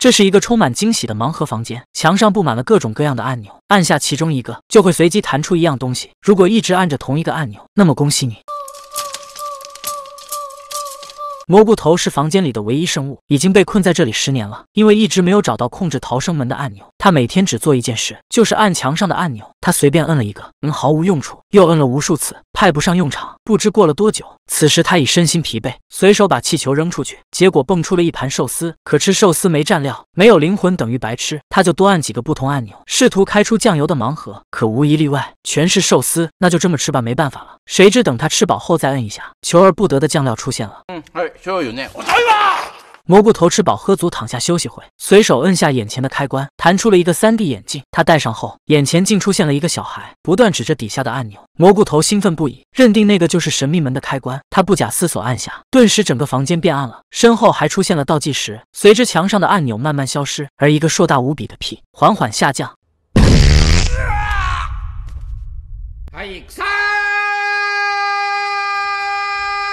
这是一个充满惊喜的盲盒房间，墙上布满了各种各样的按钮，按下其中一个就会随机弹出一样东西。如果一直按着同一个按钮，那么恭喜你。蘑菇头是房间里的唯一生物，已经被困在这里十年了，因为一直没有找到控制逃生门的按钮。他每天只做一件事，就是按墙上的按钮。他随便摁了一个，嗯，毫无用处；又摁了无数次，派不上用场。不知过了多久。此时他已身心疲惫，随手把气球扔出去，结果蹦出了一盘寿司。可吃寿司没蘸料，没有灵魂，等于白吃。他就多按几个不同按钮，试图开出酱油的盲盒。可无一例外，全是寿司。那就这么吃吧，没办法了。谁知等他吃饱后再摁一下，求而不得的酱料出现了。嗯，哎，酱有那，我你了。蘑菇头吃饱喝足，躺下休息会，随手摁下眼前的开关，弹出了一个 3D 眼镜。他戴上后，眼前竟出现了一个小孩，不断指着底下的按钮。蘑菇头兴奋不已，认定那个就是神秘门的开关。他不假思索按下，顿时整个房间变暗了，身后还出现了倒计时。随着墙上的按钮慢慢消失，而一个硕大无比的屁缓缓下降。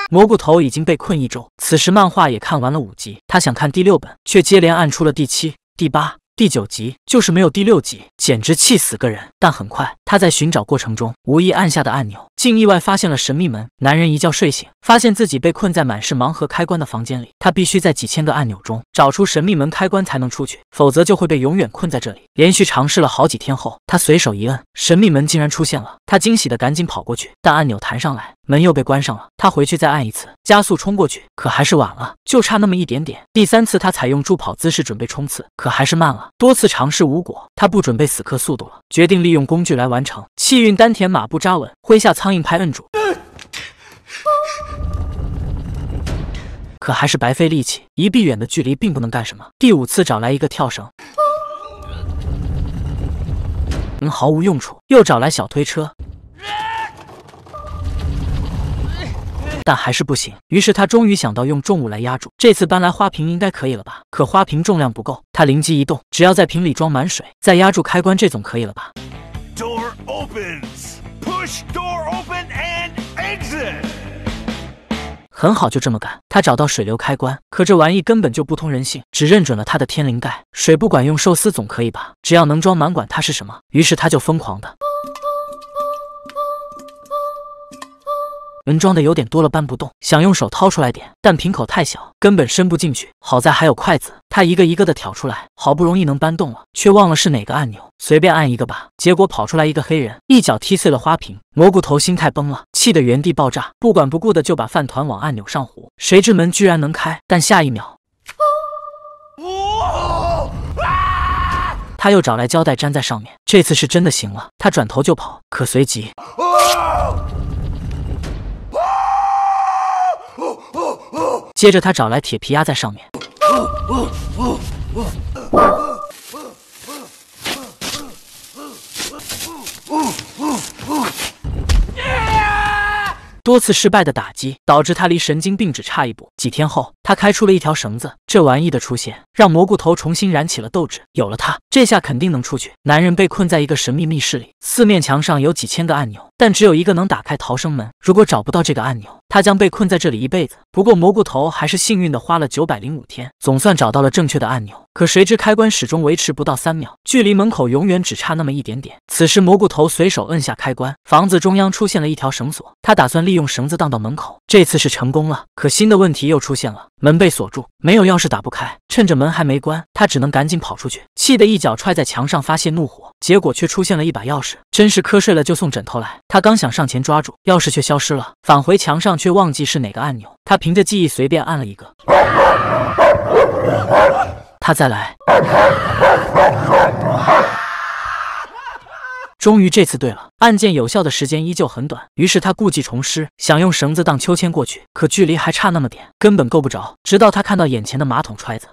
蘑菇头已经被困一周，此时漫画也看完了五集，他想看第六本，却接连按出了第七、第八、第九集，就是没有第六集，简直气死个人。但很快，他在寻找过程中无意按下的按钮。竟意外发现了神秘门。男人一觉睡醒，发现自己被困在满是盲盒开关的房间里。他必须在几千个按钮中找出神秘门开关才能出去，否则就会被永远困在这里。连续尝试了好几天后，他随手一摁，神秘门竟然出现了。他惊喜的赶紧跑过去，但按钮弹上来，门又被关上了。他回去再按一次，加速冲过去，可还是晚了，就差那么一点点。第三次，他采用助跑姿势准备冲刺，可还是慢了。多次尝试无果，他不准备死磕速度了，决定利用工具来完成。气运丹田，马步扎稳，挥下苍。苍蝇拍摁住，可还是白费力气。一臂远的距离并不能干什么。第五次找来一个跳绳，能毫无用处。又找来小推车，但还是不行。于是他终于想到用重物来压住。这次搬来花瓶应该可以了吧？可花瓶重量不够。他灵机一动，只要在瓶里装满水，再压住开关，这总可以了吧？Door opens. Push door. 很好，就这么干。他找到水流开关，可这玩意根本就不通人性，只认准了他的天灵盖。水不管用，寿司总可以吧？只要能装满，管它是什么。于是他就疯狂的。门装的有点多了，搬不动，想用手掏出来点，但瓶口太小，根本伸不进去。好在还有筷子，他一个一个的挑出来，好不容易能搬动了，却忘了是哪个按钮，随便按一个吧。结果跑出来一个黑人，一脚踢碎了花瓶，蘑菇头心态崩了。气得原地爆炸，不管不顾的就把饭团往按钮上糊，谁知门居然能开。但下一秒，他又找来胶带粘在上面，这次是真的行了。他转头就跑，可随即，接着他找来铁皮压在上面。多次失败的打击，导致他离神经病只差一步。几天后。他开出了一条绳子，这玩意的出现让蘑菇头重新燃起了斗志。有了它，这下肯定能出去。男人被困在一个神秘密室里，四面墙上有几千个按钮，但只有一个能打开逃生门。如果找不到这个按钮，他将被困在这里一辈子。不过蘑菇头还是幸运的，花了九百零五天，总算找到了正确的按钮。可谁知开关始终维持不到三秒，距离门口永远只差那么一点点。此时蘑菇头随手摁下开关，房子中央出现了一条绳索。他打算利用绳子荡到门口，这次是成功了。可新的问题又出现了。门被锁住，没有钥匙打不开。趁着门还没关，他只能赶紧跑出去，气得一脚踹在墙上发泄怒火。结果却出现了一把钥匙，真是瞌睡了就送枕头来。他刚想上前抓住钥匙，却消失了，返回墙上却忘记是哪个按钮。他凭着记忆随便按了一个，他再来，终于这次对了。按键有效的时间依旧很短，于是他故技重施，想用绳子荡秋千过去，可距离还差那么点，根本够不着。直到他看到眼前的马桶揣子，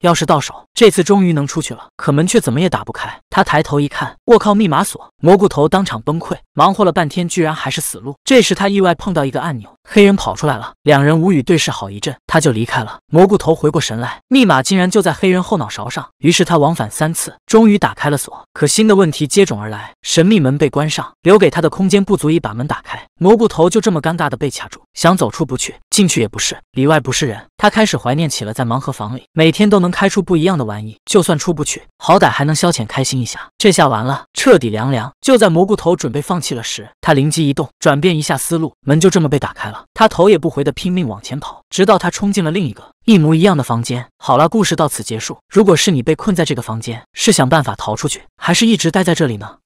钥匙到手。这次终于能出去了，可门却怎么也打不开。他抬头一看，我靠，密码锁！蘑菇头当场崩溃，忙活了半天，居然还是死路。这时他意外碰到一个按钮，黑人跑出来了。两人无语对视好一阵，他就离开了。蘑菇头回过神来，密码竟然就在黑人后脑勺上。于是他往返三次，终于打开了锁。可新的问题接踵而来，神秘门被关上，留给他的空间不足以把门打开。蘑菇头就这么尴尬的被卡住，想走出不去，进去也不是，里外不是人。他开始怀念起了在盲盒房里，每天都能开出不一样的玩。玩意，就算出不去，好歹还能消遣开心一下。这下完了，彻底凉凉。就在蘑菇头准备放弃了时，他灵机一动，转变一下思路，门就这么被打开了。他头也不回的拼命往前跑，直到他冲进了另一个一模一样的房间。好了，故事到此结束。如果是你被困在这个房间，是想办法逃出去，还是一直待在这里呢？